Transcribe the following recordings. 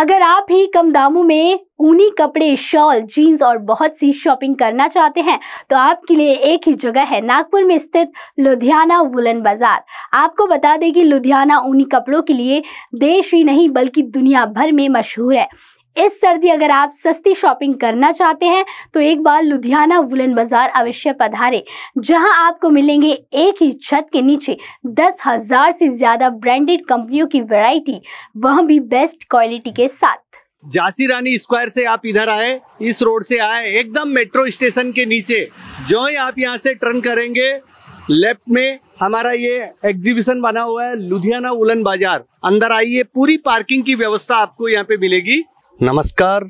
अगर आप भी कम दामों में ऊनी कपड़े शॉल जीन्स और बहुत सी शॉपिंग करना चाहते हैं तो आपके लिए एक ही जगह है नागपुर में स्थित लुधियाना वुलन बाजार आपको बता दें कि लुधियाना ऊनी कपड़ों के लिए देश ही नहीं बल्कि दुनिया भर में मशहूर है इस सर्दी अगर आप सस्ती शॉपिंग करना चाहते हैं तो एक बार लुधियाना वुलन बाजार अवश्य पधारे जहां आपको मिलेंगे एक ही छत के नीचे दस हजार से ज्यादा ब्रांडेड कंपनियों की वैरायटी वह भी बेस्ट क्वालिटी के साथ झांसी रानी स्क्वायर से आप इधर आए इस रोड से आए एकदम मेट्रो स्टेशन के नीचे जो ही आप यहाँ से टर्न करेंगे लेफ्ट में हमारा ये एग्जीबिशन बना हुआ है लुधियाना उलन बाजार अंदर आइए पूरी पार्किंग की व्यवस्था आपको यहाँ पे मिलेगी नमस्कार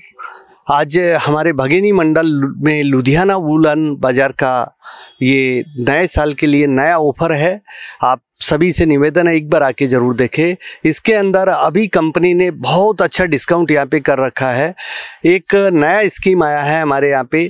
आज हमारे भगिनी मंडल में लुधियाना वूलन बाज़ार का ये नए साल के लिए नया ऑफर है आप सभी से निवेदन है एक बार आके ज़रूर देखें इसके अंदर अभी कंपनी ने बहुत अच्छा डिस्काउंट यहाँ पे कर रखा है एक नया स्कीम आया है हमारे यहाँ पे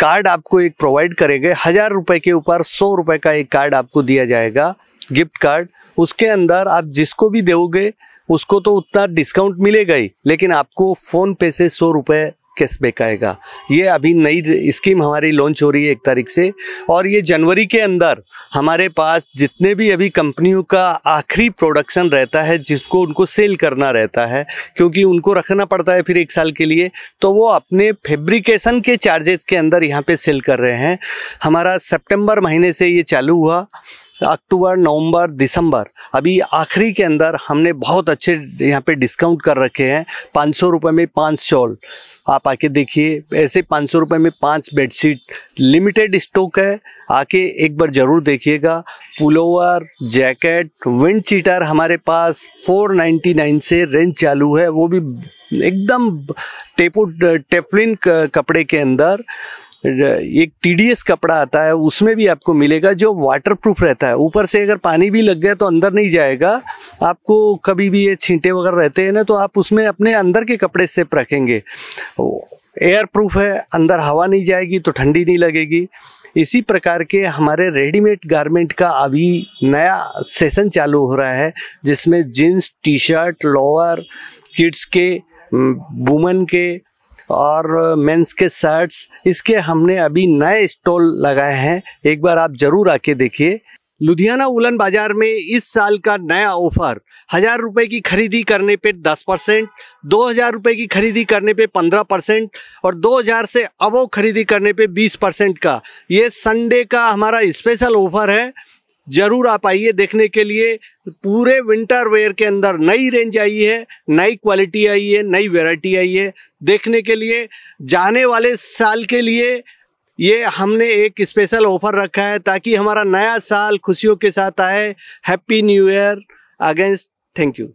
कार्ड आपको एक प्रोवाइड करेंगे हज़ार रुपये के ऊपर सौ रुपये का एक कार्ड आपको दिया जाएगा गिफ्ट कार्ड उसके अंदर आप जिसको भी दोगे उसको तो उतना डिस्काउंट मिलेगा ही लेकिन आपको फ़ोन पे से सौ रुपये कैशबैक आएगा ये अभी नई स्कीम हमारी लॉन्च हो रही है एक तारीख से और ये जनवरी के अंदर हमारे पास जितने भी अभी कंपनियों का आखिरी प्रोडक्शन रहता है जिसको उनको सेल करना रहता है क्योंकि उनको रखना पड़ता है फिर एक साल के लिए तो वो अपने फेब्रिकेशन के चार्जेस के अंदर यहाँ पे सेल कर रहे हैं हमारा सेप्टेम्बर महीने से ये चालू हुआ अक्टूबर नवंबर दिसंबर अभी आखिरी के अंदर हमने बहुत अच्छे यहाँ पे डिस्काउंट कर रखे हैं पाँच सौ रुपये में पाँच शॉल आप आके देखिए ऐसे पाँच सौ रुपये में पाँच बेडशीट लिमिटेड स्टॉक है आके एक बार ज़रूर देखिएगा पुलोवर जैकेट विंड चीटर हमारे पास 499 से रेंज चालू है वो भी एकदम टेपो टेफलिन कपड़े के अंदर एक टीडीएस कपड़ा आता है उसमें भी आपको मिलेगा जो वाटरप्रूफ रहता है ऊपर से अगर पानी भी लग गया तो अंदर नहीं जाएगा आपको कभी भी ये छींटे वगैरह रहते हैं ना तो आप उसमें अपने अंदर के कपड़े सेप रखेंगे एयर प्रूफ है अंदर हवा नहीं जाएगी तो ठंडी नहीं लगेगी इसी प्रकार के हमारे रेडीमेड गारमेंट का अभी नया सेशन चालू हो रहा है जिसमें jeans T shirt lower kids के वुमेन के और मेंस के शर्ट्स इसके हमने अभी नए स्टॉल लगाए हैं एक बार आप ज़रूर आके देखिए लुधियाना उलन बाजार में इस साल का नया ऑफर हज़ार रुपए की खरीदी करने पे दस परसेंट दो हज़ार रुपये की खरीदी करने पे पंद्रह परसेंट और दो हज़ार से अबो खरीदी करने पे बीस परसेंट का ये संडे का हमारा स्पेशल ऑफर है जरूर आप आइए देखने के लिए पूरे विंटर वेयर के अंदर नई रेंज आई है नई क्वालिटी आई है नई वेराइटी आई है देखने के लिए जाने वाले साल के लिए ये हमने एक स्पेशल ऑफर रखा है ताकि हमारा नया साल खुशियों के साथ आए happy new year against thank you